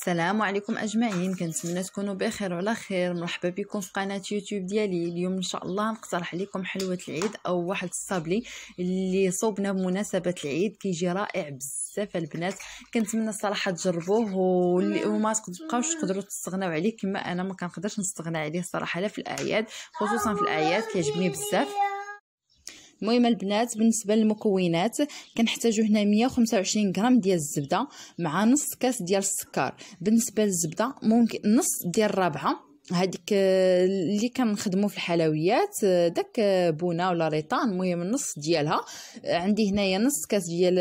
السلام عليكم اجمعين كنتمنى تكونوا بخير وعلى خير مرحبا بكم في قناه يوتيوب ديالي اليوم ان شاء الله نقترح عليكم حلوه العيد او واحد الصابلي اللي صوبنا بمناسبه العيد كيجي رائع بزاف البنات كنتمنى الصراحه تجربوه وما تبقاوش تقدروا تستغناو عليه كما انا ما كنقدرش نستغنى عليه الصراحه لا في الاعياد خصوصا في الاعياد كيعجبني بزاف المهم البنات بالنسبه للمكونات كنحتاجو هنا 125 غرام ديال الزبده مع نص كاس ديال السكر بالنسبه للزبده ممكن نص ديال الرابعه هذيك اللي كنخدموا في الحلويات داك بونا ولا ريطان المهم النص ديالها عندي هنايا نص كاس ديال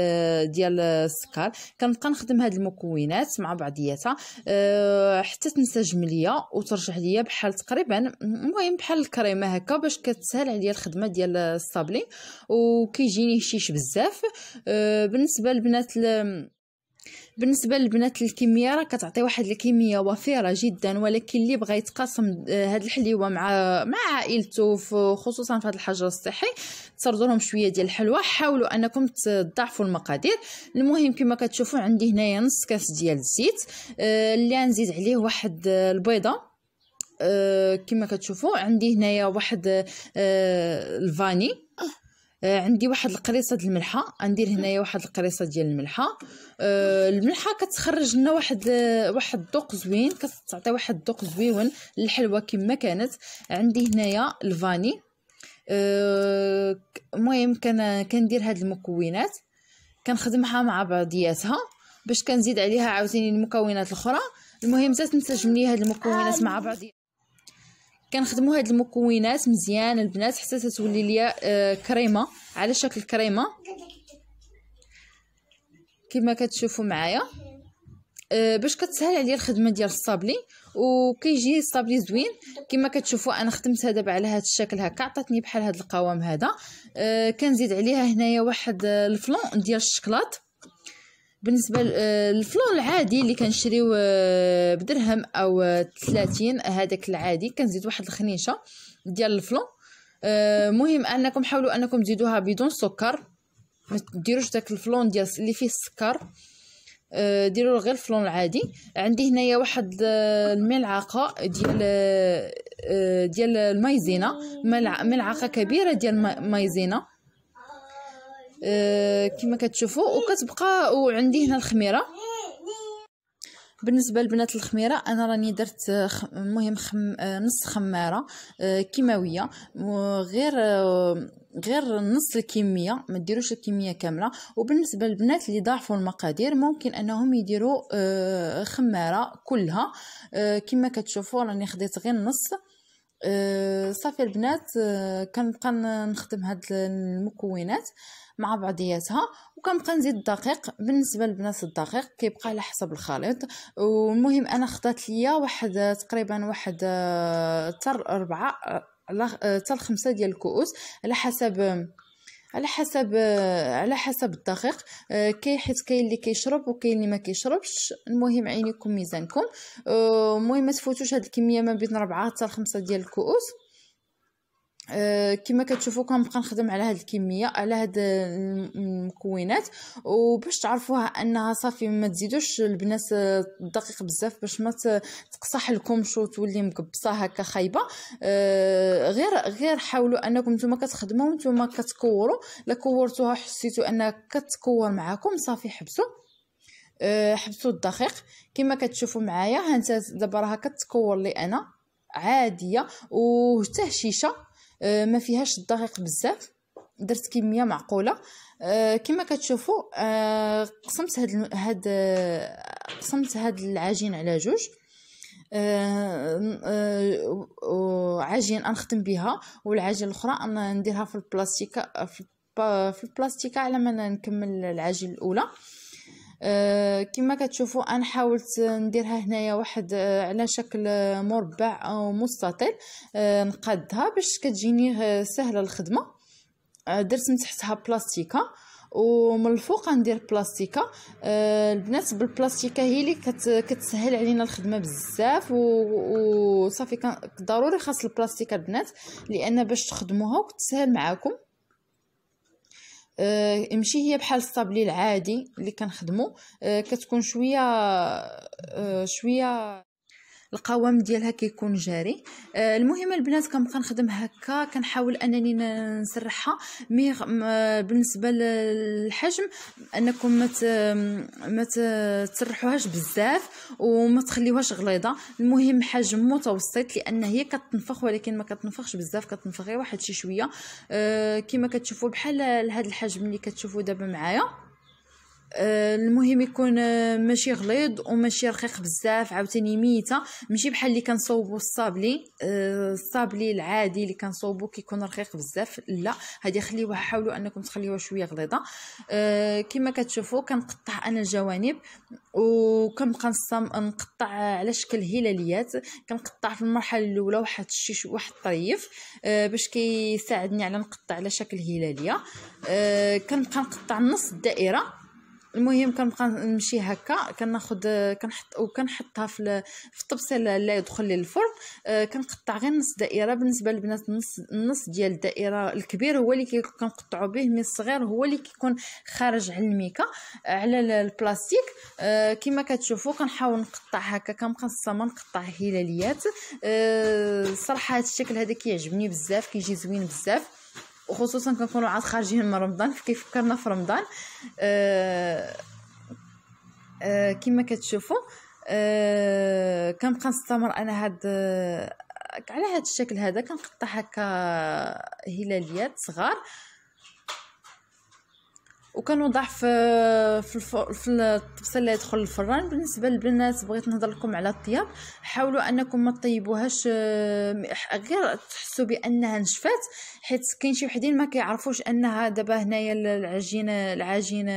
ديال السكر كنبقى نخدم هاد المكونات مع بعضياتها أه، حتى تنسجم ليا وترجع ليا بحال تقريبا المهم بحال الكريمه هكا باش كتسهل عليا الخدمه ديال الصابلين وكيجيني هشيش بزاف أه، بالنسبه لبنات بالنسبه للبنات الكميه راه كتعطي واحد الكميه وفيره جدا ولكن اللي بغى يتقاسم آه، هاد الحليوه مع مع عائلته خصوصا في هذا الحجر الصحي تسردوا لهم شويه ديال الحلوى حاولوا انكم تضعفوا المقادير المهم كما كتشوفوا عندي هنايا نص كاس ديال الزيت آه، اللي غنزيد عليه واحد آه، البيضه كما كتشوفوا عندي هنايا واحد الفاني آه، عندي واحد القريصه ديال الملحه غندير هنايا واحد القريصه ديال الملحه آه، الملحه كتخرج لنا واحد آه، واحد الذوق زوين كتعطي واحد الذوق زوين للحلوه كما كانت عندي هنايا الفاني المهم كان كندير هاد المكونات كنخدمها مع بعضياتها باش كنزيد عليها عاوتاني المكونات الاخرى المهم تنسجم لي هاد المكونات مع بعضياتها كنخدموا هاد المكونات مزيان البنات حتى تتولي ليا آه، كريمه على شكل كريمه كما كتشوفوا معايا آه، باش كتسهل عليا الخدمه ديال الصابلي وكيجي الصابلي زوين كما كتشوفوا انا خدمتها دابا على هذا الشكل هكا عطاتني بحال هذا القوام هذا آه كنزيد عليها هنايا واحد آه، الفلون ديال الشكلاط بالنسبه للفلون آه، العادي اللي كنشريو آه، بدرهم او 30 آه، هذاك العادي كنزيد واحد الخنيشه ديال الفلون مهم انكم حاولوا انكم تزيدوها بدون سكر ما ديروش داك الفلون ديال اللي فيه السكر ديروا غير الفلون العادي عندي هنايا واحد الملعقه ديال ديال المايزينا ملعقه كبيره ديال المايزينا آه، كما كتشوفوا وكتبقى وعندي هنا الخميره بالنسبه لبنات الخميره انا راني درت المهم خم... آه، نص خماره آه، كيماويه غير غير نص الكميه ما ديروش الكميه كامله وبالنسبه للبنات اللي ضاعفوا المقادير ممكن انهم يديروا خماره كلها كما كتشوفوا راني خديت غير نص صافي البنات كنبقى نخدم هاد المكونات مع بعضياتها وكنبقى نزيد الدقيق بالنسبه للبنات الدقيق كيبقى على حسب الخليط والمهم انا خضات ليا واحد تقريبا واحد تر أربعة حتى خمسة ديال الكؤوس على حسب على حسب على حسب الدقيق كاين حيت كاين اللي كيشرب وكاين اللي ما كيشربش المهم عينيكم ميزانكم المهم ما تفوتوش هاد الكميه ما بين 4 حتى 5 ديال الكؤوس آه، كما كتشوفوا كنبقى نخدم على هاد الكميه على هاد آه، المكونات وباش تعرفوها انها صافي ما تزيدوش البنات الدقيق آه، بزاف باش ما تقصح شو تولي مكبصه هكا خايبه غير غير حاولوا انكم نتوما كتخدموا نتوما كتكوروا لا كورتوها حسيتوا انها كتكور معاكم صافي حبسوا حبسوا الدقيق كما كتشوفوا معايا انت دابا راه كتكور لي انا عاديه وحتى هشيشه آه، ما فيهاش الدقيق بزاف درت كميه معقوله آه، كما كتشوفوا آه، قسمت هاد هاد قسمت هاد العجين على جوج عجين نخدم بها والعجين الاخرى نديرها في البلاستيكه في البلاستيكه على ما نكمل العجين الاولى آه، كما كتشوفوا انا حاولت نديرها هنايا واحد آه، على شكل آه، مربع او مستطيل نقادها باش كتجيني سهله الخدمه درت من تحتها بلاستيكه ومن الفوق ندير بلاستيكه آه البنات بالبلاستيكه هي اللي كت كتسهل علينا الخدمه بزاف وصافي ضروري خاص البلاستيكه البنات لان باش تخدموها وتسهل معاكم أه ماشي هي بحال الصابلي العادي اللي كنخدمو أه كتكون شويه أه شويه القوام ديالها كيكون جاري آه المهم البنات كنبقى نخدم هكا كنحاول انني نسرحها مي آه، بالنسبه للحجم انكم ما ما تسرحوهاش بزاف وما تخليوهاش غليظه المهم حجم متوسط لان هي كتنفخ ولكن ما كتنفخش بزاف كتنفخ غير واحد شي شويه آه كما كتشوفوا بحال هذا الحجم اللي كتشوفوا دابا معايا آه، المهم يكون آه، ماشي غليظ وماشي رقيق بزاف عاوتاني ميته ماشي بحال اللي كنصوبو الصابلي آه، الصابلي العادي اللي كنصوبو كيكون رقيق بزاف لا هذه خليوها حاولوا انكم تخليوها شويه غليظه كما كتشوفوا كنقطع انا الجوانب وكنبقى نقطع على شكل هلاليات كنقطع في المرحله الاولى واحد الشيش واحد الطريف باش كيساعدني على نقطع على شكل هلاليه كنبقى نقطع نص الدائره المهم كنبقى نمشي هكا كناخد كنحط وكنحطها في في الطبسيل لا يدخل لي الفرن آه، كنقطع غير نص دائره بالنسبه للبنات نص النص ديال الدائره الكبير هو اللي كنقطعوا به من الصغير هو اللي كيكون خارج على الميكا على البلاستيك آه، كما كتشوفوا كنحاول نقطع هكا كنبقى نصمم نقطع هلاليات الصراحه آه، هذا الشكل هذا كيعجبني بزاف كيجي زوين بزاف وخصوصا كنكونوا عاد خارجين من رمضان فكرنا في رمضان آه، آه، كما كتشوفوا آه، كنبقى نستمر انا هاد على هاد الشكل هذا كنقطع هكا هلاليات صغار وكانوا ضعف آه، في في الطبسه اللي يدخل الفران بالنسبه للبنات بغيت نهضر لكم على الطياب حاولوا انكم ما تطيبوهاش آه، غير تحسوا بانها نشفات حيت كاين شي وحدين ما كيعرفوش انها دابا هنايا العجينه آه، العجينه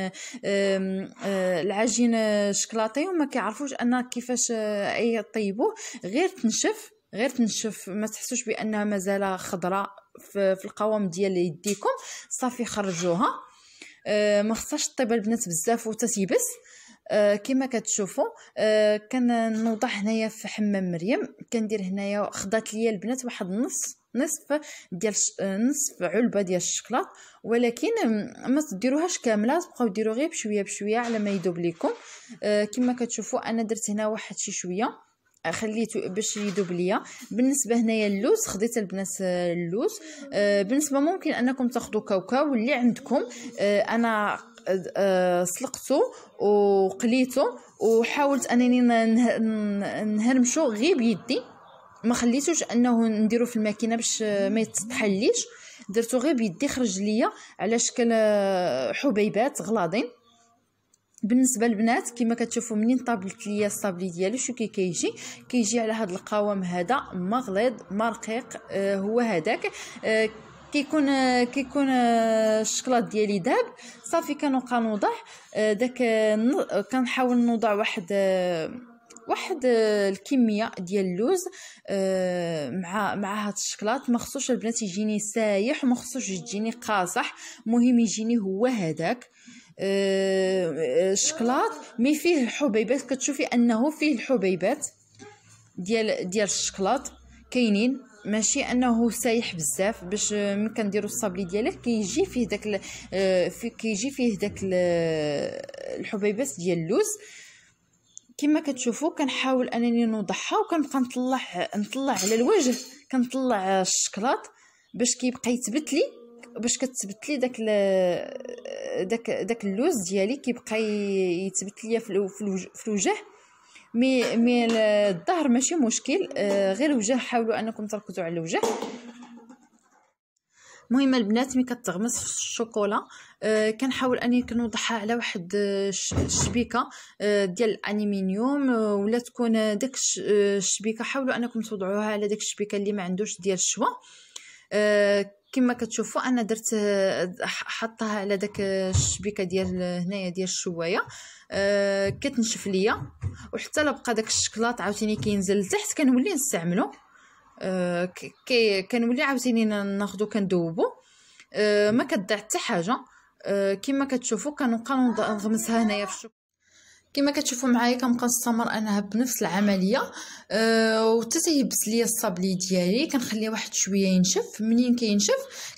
العجينه شكلاطي وما كيعرفوش انها كيفاش اي طيبوه غير تنشف غير تنشف ما تحسوش بانها مازال خضراء في القوام ديال يديكم صافي خرجوها آه، ما خصهاش طيب البنات بزاف تيبس آه، كما كتشوفوا آه، كنوضع هنايا في حمام مريم كندير هنايا خضات ليا البنات واحد النص نصف ديال نصف علبه ديال الشكلاط ولكن ما تديروهاش كامله تبقاو ديروا غير بشويه بشويه على ما يذوب لكم كما كتشوفوا انا درت هنا واحد شي شويه خليته باش يذوب ليا بالنسبه هنايا اللوز خديت البنات آه، اللوز آه، بالنسبه ممكن انكم تاخذوا كاوكاو اللي عندكم آه، انا سلقته وقليته وحاولت انني نهرمشو غير بيدي ما خليتوش انه نديرو في الماكينه باش ما يتطحليش درتو غير بيدي خرج ليا على شكل حبيبات غلاضين بالنسبه للبنات كما كتشوفوا منين طابلت ليا الصابلي ديالو شو كي كيجي كيجي على هذا القوام هذا ما غليظ ما رقيق آه هو هذاك آه كيكون آه، كيكون آه، الشكلاط ديالي داب صافي كنوقع نوضع آه، داك كنحاول نوضع واحد واحد الكميه ديال اللوز مع مع هاد الشكلاط ما البنات يجيني سايح وما خصوش يجيني قاصح مهم يجيني هو هذاك الشكلاط آه، آه، مي فيه الحبيبات كتشوفي انه فيه الحبيبات ديال ديال الشكلاط كاينين ماشي انه سايح بزاف باش آه، ملي كنديروا الصابلي ديالك كيجي فيه داك في كيجي فيه داك الحبيبات ديال اللوز كما كتشوفوا كنحاول انني نوضحها وكنبقى نطلع نطلع على الوجه كنطلع الشكلاط باش كيبقى يثبت لي باش كتثبت لي داك داك داك اللوز ديالي كيبقى يثبت ليا في الوجه مي مي الظهر ماشي مشكل آه، غير الوجه حاولوا انكم تركزوا على الوجه المهم البنات ملي كتغمس في الشوكولا أه كنحاول اني كنوضحها على واحد آه، الشبيكه أه ديال الالومنيوم أه ولا تكون داك آه، الشبيكه حاولوا انكم توضعوها على داك الشبيكه اللي ما عندوش ديال الشوا أه كما كتشوفوا انا درت حطها على داك الشبيكه ديال هنايا ديال الشوايه آه، كتنشف ليا وحتى لا بقى داك الشكلاط عاوتاني كينزل لتحت كنولي نستعملو آه، كي كنولي عاوتاني ناخدو كندوبو آه، ما كتضيع حتى حاجه كما كتشوفوا كنبقى نغمسها هنايا في الشوكولا كما كتشوفوا معايا كنبقى انا بنفس العمليه أه وحتى تيبس ليا الصابلي ديالي كنخليه واحد شويه ينشف منين كينشف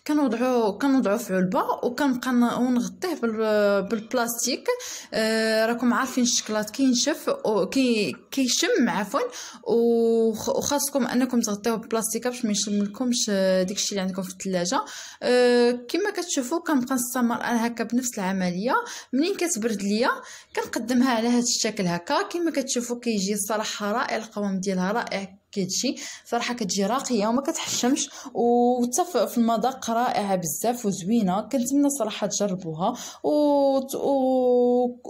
كنوضعو كنوضعو في علبه وكنبقى نغطيه بالبلاستيك أه راكم عارفين الشكلاط كينشف كي كيشم عفوا وخاصكم انكم تغطيوه بالبلاستيك باش ما يشم لكمش أه، داكشي اللي عندكم في الثلاجه أه كما كتشوفوا كنبقى نستمر انا هكا بنفس العمليه منين كتبرد ليا كنقدمها على هذا الشكل هكا كما كتشوفوا كيجي الصراحه رائع القوام ديالها رائع كتجي صراحه كتجي راقيه وما كتحشمش وتف في المذاق رائعه بزاف وزوينه كنتمنى صراحه تجربوها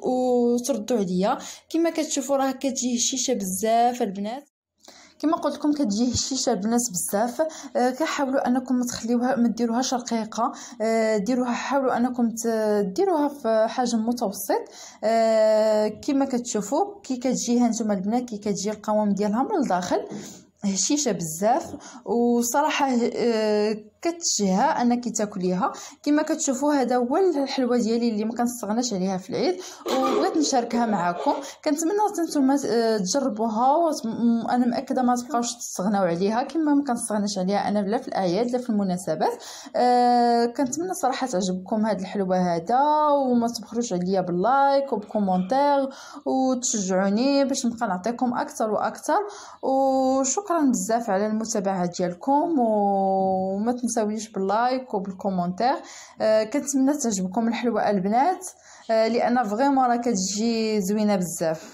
وتردوا عليا كما كتشوفوا راه كتجي هشيشه بزاف البنات كما قلت لكم كتجي هشيشه البنات بزاف آه، كحاولوا انكم تخليوها ما ديروهاش رقيقه آه، ديروها حاولوا انكم ديروها في حجم متوسط آه، كما كتشوفوا كي كتجيها نتوما البنات كي كتجي القوام ديالها من الداخل هشيشه بزاف وصراحه كتشهى انك تاكليها كما كتشوفوا هذا هو الحلوه ديالي اللي ما كنستغناش عليها في العيد وبغيت نشاركها معكم كنتمنى انتم آه، تجربوها وانا مأكده ما تبقاوش تستغناو عليها كما ما كنستغناش عليها انا لا في الاعياد لا في المناسبات أه كنتمنى صراحه تعجبكم هاد الحلوه هذا وما تبخلوش عليا باللايك وبكومونتير وتشجعوني باش نبقى نعطيكم اكثر واكثر وشكرا بزاف على المتابعه ديالكم وما تنسوا تنساويش باللايك وبالكومنتير آه، كنتمنى تعجبكم الحلوه البنات آه، لان فريمون راه كتجي زوينه بزاف